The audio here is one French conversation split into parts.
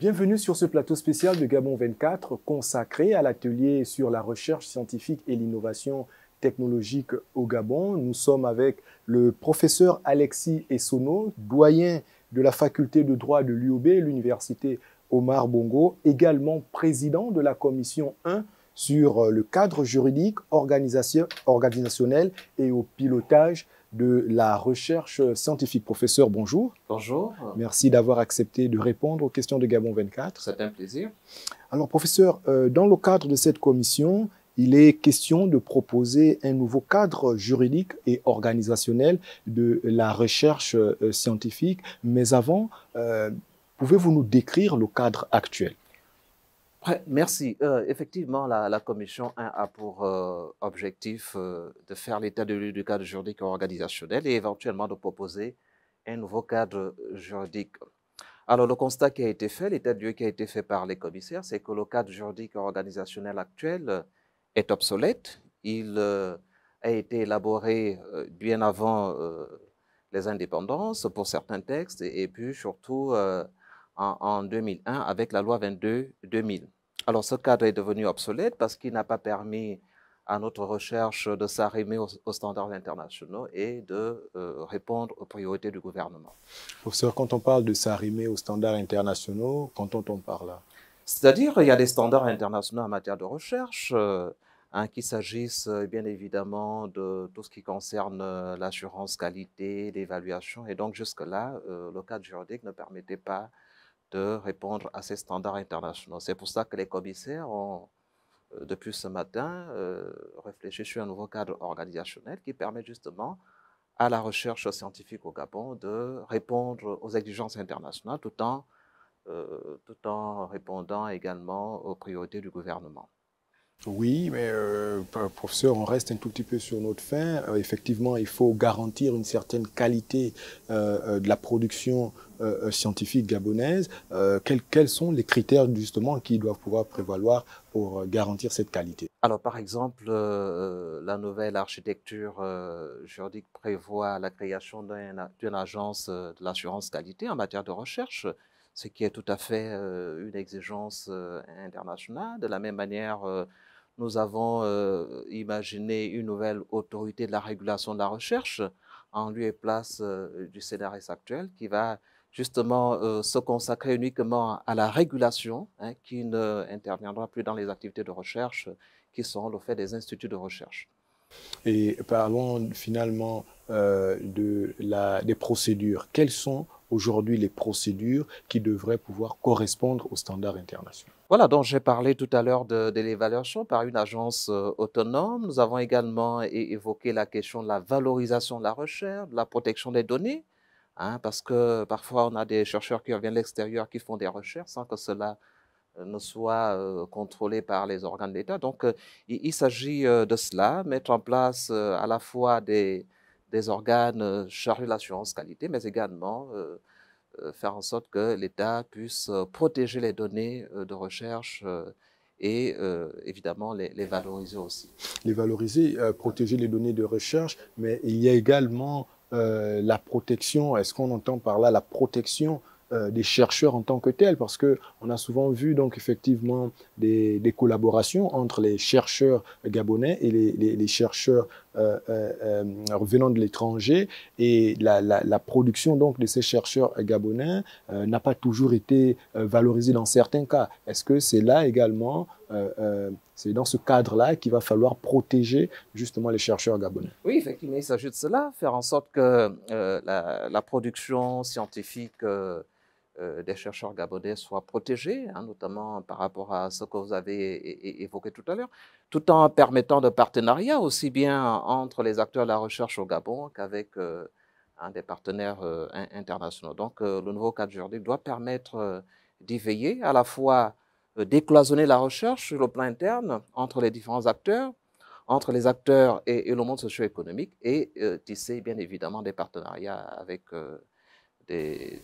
Bienvenue sur ce plateau spécial de Gabon 24 consacré à l'atelier sur la recherche scientifique et l'innovation technologique au Gabon. Nous sommes avec le professeur Alexis Essono, doyen de la faculté de droit de l'UOB, l'université Omar Bongo, également président de la commission 1 sur le cadre juridique, organisationnel et au pilotage de la recherche scientifique. Professeur, bonjour. Bonjour. Merci d'avoir accepté de répondre aux questions de Gabon 24. C'est un plaisir. Alors, professeur, euh, dans le cadre de cette commission, il est question de proposer un nouveau cadre juridique et organisationnel de la recherche euh, scientifique. Mais avant, euh, pouvez-vous nous décrire le cadre actuel merci. Euh, effectivement, la, commission 1 a pour euh, objectif euh, de faire l'état de lieu du cadre juridique organisationnel et éventuellement de proposer un nouveau cadre juridique. Alors, le constat qui a été fait, l'état de lieu qui a été fait par les commissaires, c'est que le cadre juridique organisationnel actuel est obsolète. Il a été élaboré bien avant les indépendances pour certains textes et, et puis surtout en, 2001 avec la loi 22-2000. Alors ce cadre est devenu obsolète parce qu'il n'a pas permis à notre recherche de s'arrimer aux, standards internationaux et de euh, répondre aux priorités du gouvernement. Professeur, quand on parle de s'arrimer aux standards internationaux, quand on parle là C'est-à-dire, il y a des standards internationaux en matière de recherche, euh, hein, qu'il s'agisse euh, bien évidemment de tout ce qui concerne l'assurance qualité, l'évaluation, et donc jusque-là, le cadre juridique ne permettait pas de répondre à ces standards internationaux. C'est pour ça que les commissaires ont, euh, depuis ce matin, euh, réfléchi sur un nouveau cadre organisationnel qui permet justement à la recherche scientifique au Gabon de répondre aux exigences internationales tout en euh, répondant également aux priorités du gouvernement. Oui, mais euh, professeur, on reste un tout petit peu sur notre fin. Euh, effectivement, il faut garantir une certaine qualité euh, de la production scientifique gabonaise. Quels, quels, sont les critères justement qui doivent pouvoir prévaloir pour garantir cette qualité Alors, par exemple, la nouvelle architecture juridique prévoit la création d'une agence de l'assurance qualité en matière de recherche ce qui est tout à fait une exigence internationale. De la même manière, nous avons euh, imaginé une nouvelle autorité de la régulation de la recherche en lieu et place euh, du scénariste actuel qui va justement euh, se consacrer uniquement à la régulation hein, qui ne interviendra plus dans les activités de recherche qui seront le fait des instituts de recherche. Et parlons finalement euh, de la, des procédures. Quelles sont aujourd'hui les procédures qui devraient pouvoir correspondre aux standards internationaux Voilà, donc j'ai parlé tout à l'heure de, l'évaluation par une agence euh, autonome. Nous avons également évoqué la question de la valorisation de la recherche, de la protection des données. Hein, parce que parfois on a des chercheurs qui reviennent de l'extérieur qui font des recherches sans que cela euh, ne soit contrôlés euh, contrôlé par les organes d'État. Donc, euh, il, s'agit de cela, mettre en place à la fois des, organes chargés de l'assurance qualité, mais également faire en sorte que l'État puisse protéger les données de recherche et évidemment les, valoriser aussi. Les valoriser, protéger les données de recherche, mais il y a également la protection, est-ce qu'on entend par là la protection euh, des chercheurs en tant que tels, parce que on a souvent vu donc effectivement des, collaborations entre les chercheurs gabonais et les, chercheurs euh, revenant euh, euh, de l'étranger, et la, production donc de ces chercheurs gabonais n'a pas toujours été valorisée dans certains cas. Est-ce que c'est là également c'est dans ce cadre-là qu'il va falloir protéger justement les chercheurs gabonais. Oui, effectivement, il s'agit de cela, faire en sorte que la, production scientifique euh, des chercheurs gabonais soient protégés, hein, notamment par rapport à ce que vous avez évoqué tout à l'heure, tout en permettant de partenariats aussi bien entre les acteurs de la recherche au Gabon qu'avec euh, des partenaires euh, internationaux. Donc le nouveau cadre juridique doit permettre d'y veiller, à la fois décloisonner la recherche sur le plan interne entre les différents acteurs, entre les acteurs et, et le monde socio-économique, et tisser bien évidemment des partenariats avec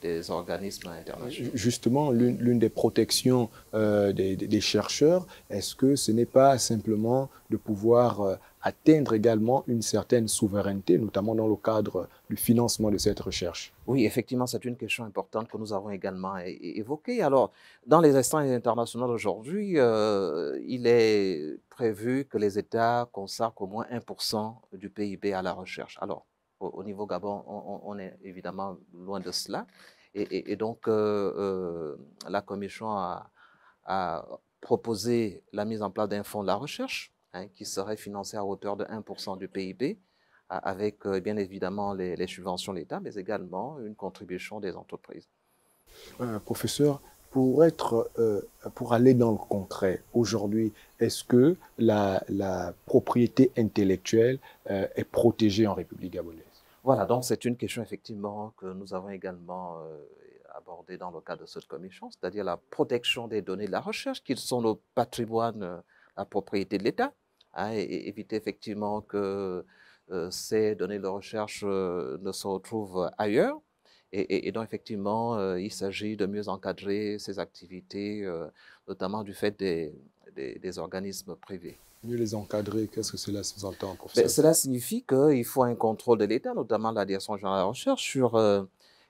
des, organismes internationaux. Justement, l'une des protections euh, des, chercheurs, est-ce que ce n'est pas simplement de pouvoir euh, atteindre également une certaine souveraineté, notamment dans le cadre du financement de cette recherche Oui, effectivement, c'est une question importante que nous avons également évoquée. Alors, dans les instances internationales d'aujourd'hui, euh, il est prévu que les États consacrent au moins 1% du PIB à la recherche. Alors, au, niveau Gabon, on, est évidemment loin de cela. Et, donc, euh, euh, la Commission a, proposé la mise en place d'un fonds de la recherche hein, qui serait financé à hauteur de 1% du PIB avec euh, bien évidemment les, subventions de l'État, mais également une contribution des entreprises. professeur, pour, être, pour aller dans le concret, aujourd'hui, est-ce que la, propriété intellectuelle est protégée en République gabonaise voilà, donc c'est une question effectivement que nous avons également euh, abordée dans le cadre de cette commission, c'est-à-dire la protection des données de la recherche, qui sont le patrimoine, euh, la propriété de l'État, hein, et, éviter effectivement que euh, ces données de recherche ne se retrouvent ailleurs. Et, donc effectivement, il s'agit de mieux encadrer ces activités, notamment du fait des organismes privés mieux les encadrer. Qu'est-ce que cela sous-entend, Cela signifie qu'il faut un contrôle de l'État, notamment la Direction générale de la recherche, sur euh,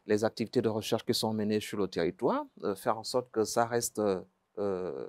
les activités de recherche qui sont menées sur le territoire, euh, faire en sorte que ça reste euh,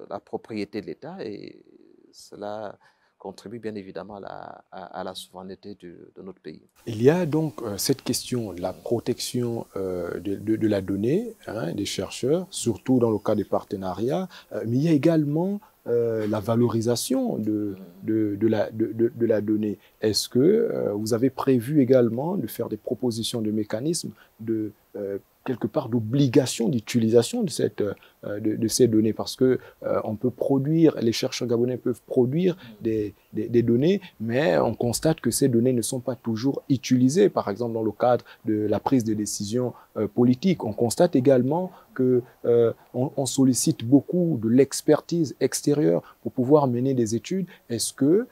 la propriété de l'État et cela contribue bien évidemment à la, souveraineté de notre pays. Il y a donc cette question de la protection de, la donnée hein, des chercheurs, surtout dans le cas des partenariats, mais il y a également euh, la valorisation de, de, la, de la, donnée Est-ce que euh, vous avez prévu également de faire des propositions de mécanismes de euh, quelque part d'obligation d'utilisation de, cette, euh, de, ces données parce que euh, on peut produire, les chercheurs gabonais peuvent produire des, des, données, mais on constate que ces données ne sont pas toujours utilisées. Par exemple, dans le cadre de la prise de décision euh, politique, on constate également que on, sollicite beaucoup de l'expertise extérieure pour pouvoir mener des études. Est-ce que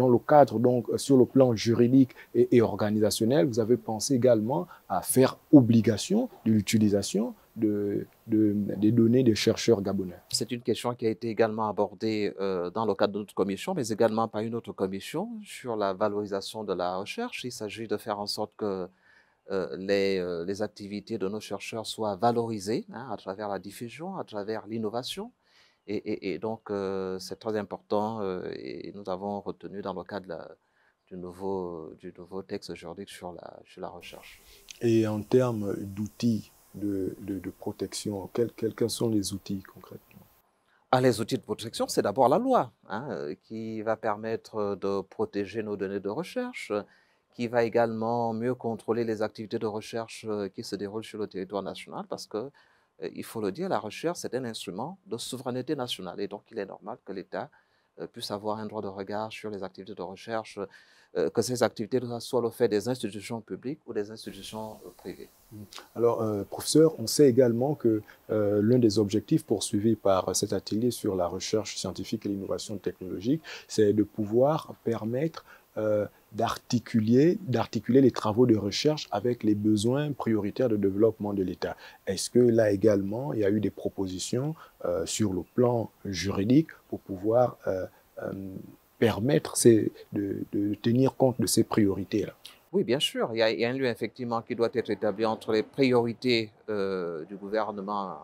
dans le cadre, donc sur le plan juridique et, organisationnel, vous avez pensé également à faire obligation l'utilisation de, des données des chercheurs gabonais. C'est une question qui a été également abordée euh, dans le cadre de notre commission, mais également par une autre commission sur la valorisation de la recherche. Il s'agit de faire en sorte que euh, les, euh, les, activités de nos chercheurs soient valorisées hein, à travers la diffusion, à travers l'innovation. Et, et, donc, c'est très important et nous avons retenu dans le cadre de la, du nouveau, du nouveau texte juridique sur la, sur la recherche. Et en termes d'outils de, de, protection, quels, quels sont les outils concrètement ah, les outils de protection, c'est d'abord la loi hein, euh, qui va permettre de protéger nos données de recherche, qui va également mieux contrôler les activités de recherche euh, qui se déroulent sur le territoire national, parce que, euh, il faut le dire, la recherche, c'est un instrument de souveraineté nationale, et donc il est normal que l'État puisse avoir un droit de regard sur les activités de recherche euh, que ces activités soient le fait des institutions publiques ou des institutions euh, privées. Mm. Alors, euh, professeur, on sait également que l'un des objectifs poursuivis par cet atelier sur la recherche scientifique et l'innovation technologique, c'est de pouvoir permettre d'articuler, d'articuler les travaux de recherche avec les besoins prioritaires de développement de l'État. Est-ce que là également, il y a eu des propositions sur le plan juridique pour pouvoir permettre c'est de, tenir compte de ces priorités-là. Oui, bien sûr. Il y, a, un lieu effectivement qui doit être établi entre les priorités euh, du gouvernement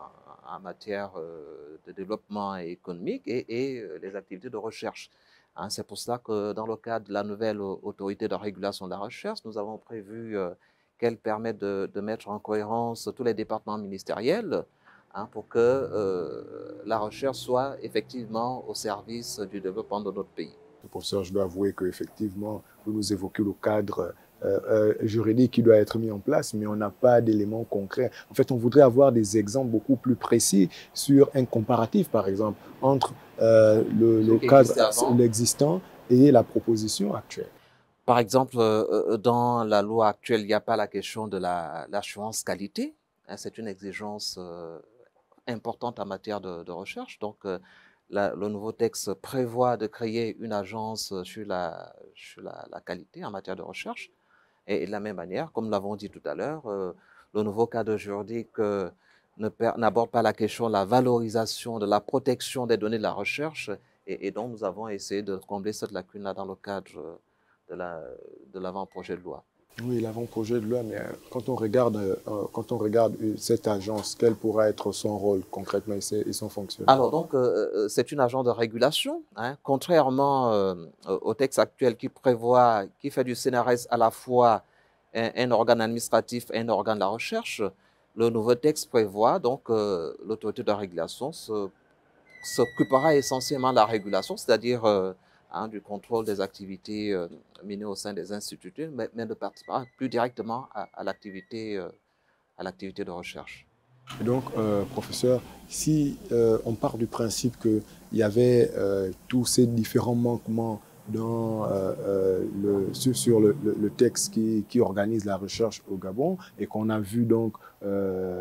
en matière euh, de développement économique et, euh, les activités de recherche. Hein, c'est pour cela que dans le cadre de la nouvelle autorité de régulation de la recherche, nous avons prévu qu'elle permette de, mettre en cohérence tous les départements ministériels hein, pour que la recherche soit effectivement au service du développement de notre pays. Professeur, je dois avouer qu'effectivement, vous nous évoquez le cadre euh, euh, juridique qui doit être mis en place, mais on n'a pas d'éléments concrets. En fait, on voudrait avoir des exemples beaucoup plus précis sur un comparatif, par exemple, entre euh, le, cadre l'existant et la proposition actuelle. Par exemple, dans la loi actuelle, il n'y a pas la question de l'assurance qualité. Hein, c'est une exigence importante en matière de, de recherche. Donc, le nouveau texte prévoit de créer une agence euh, sur, la, qualité en matière de recherche. Et, de la même manière, comme l'avons dit tout à l'heure, euh, le nouveau cadre juridique euh, n'aborde pas la question de la valorisation, de la protection des données de la recherche. Et, donc, nous avons essayé de combler cette lacune-là dans le cadre de l'avant-projet de loi. Oui, l'avant-projet de loi, mais euh, quand on regarde, euh, euh, quand on regarde cette agence, quel pourra être son rôle concrètement et son fonctionnement Alors donc, c'est une agence de régulation, hein, contrairement au texte actuel qui prévoit, qui fait du CNRS à la fois un, organe administratif et un organe de la recherche. Le nouveau texte prévoit donc l'autorité de régulation s'occupera essentiellement de la régulation, c'est-à-dire Hein, du contrôle des activités euh, menées au sein des instituts, mais, de ne participe plus directement à, euh, à l'activité de recherche. Et donc, euh, professeur, si on part du principe qu'il y avait tous ces différents manquements dans, le, sur, le, texte qui, qui organise la recherche au Gabon et qu'on a vu donc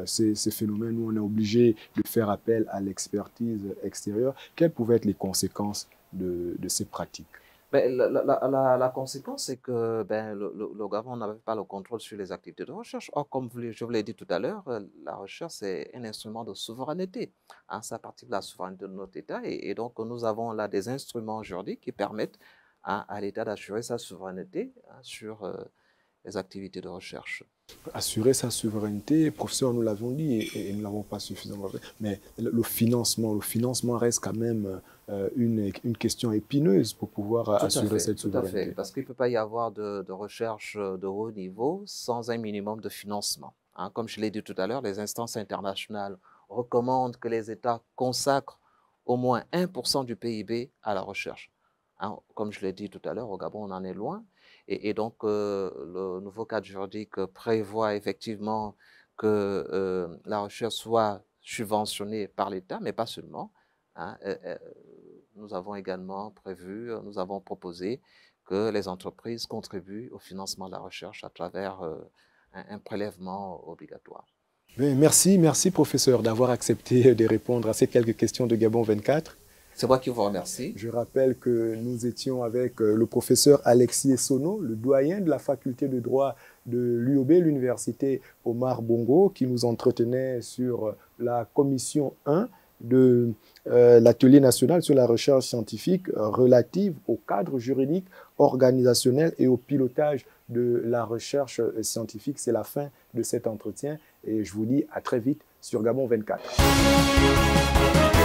ces, ces, phénomènes où on est obligé de faire appel à l'expertise extérieure, quelles pouvaient être les conséquences de, ces pratiques ben, la, conséquence, c'est que ben, le, le, gouvernement n'avait pas le contrôle sur les activités de recherche. Or, comme je vous l'ai dit tout à l'heure, euh, la recherche c'est un instrument de souveraineté. Hein, ça partie de la souveraineté de notre État. Et, donc, nous avons là des instruments aujourd'hui qui permettent hein, à l'État d'assurer sa souveraineté hein, sur... Euh, les activités de recherche. Assurer sa souveraineté, professeur, nous l'avons dit et, nous ne l'avons pas suffisamment fait, mais le financement, le financement reste quand même euh, une, question épineuse pour pouvoir assurer cette souveraineté. à fait, parce qu'il ne peut pas y avoir de, recherche euh, de haut niveau sans un minimum de financement. Hein. comme je l'ai dit tout à l'heure, les instances internationales recommandent que les États consacrent au moins 1% du PIB à la recherche. Hein. comme je l'ai dit tout à l'heure, au Gabon, on en est loin. Et, donc, euh, le nouveau cadre juridique prévoit effectivement que euh, la recherche soit subventionnée par l'État, mais pas seulement. Hein. Euh, nous avons également prévu, nous avons proposé que les entreprises contribuent au financement de la recherche à travers un, un, prélèvement obligatoire. Merci, merci professeur d'avoir accepté de répondre à ces quelques questions de Gabon 24. C'est moi qui vous remercie. Je rappelle que nous étions avec euh, le professeur Alexis Essono, le doyen de la faculté de droit de l'UOB, l'université Omar Bongo, qui nous entretenait sur euh, la commission 1 de euh, l'atelier national sur la recherche scientifique relative au cadre juridique, organisationnel et au pilotage de la recherche scientifique. C'est la fin de cet entretien et je vous dis à très vite sur Gabon 24.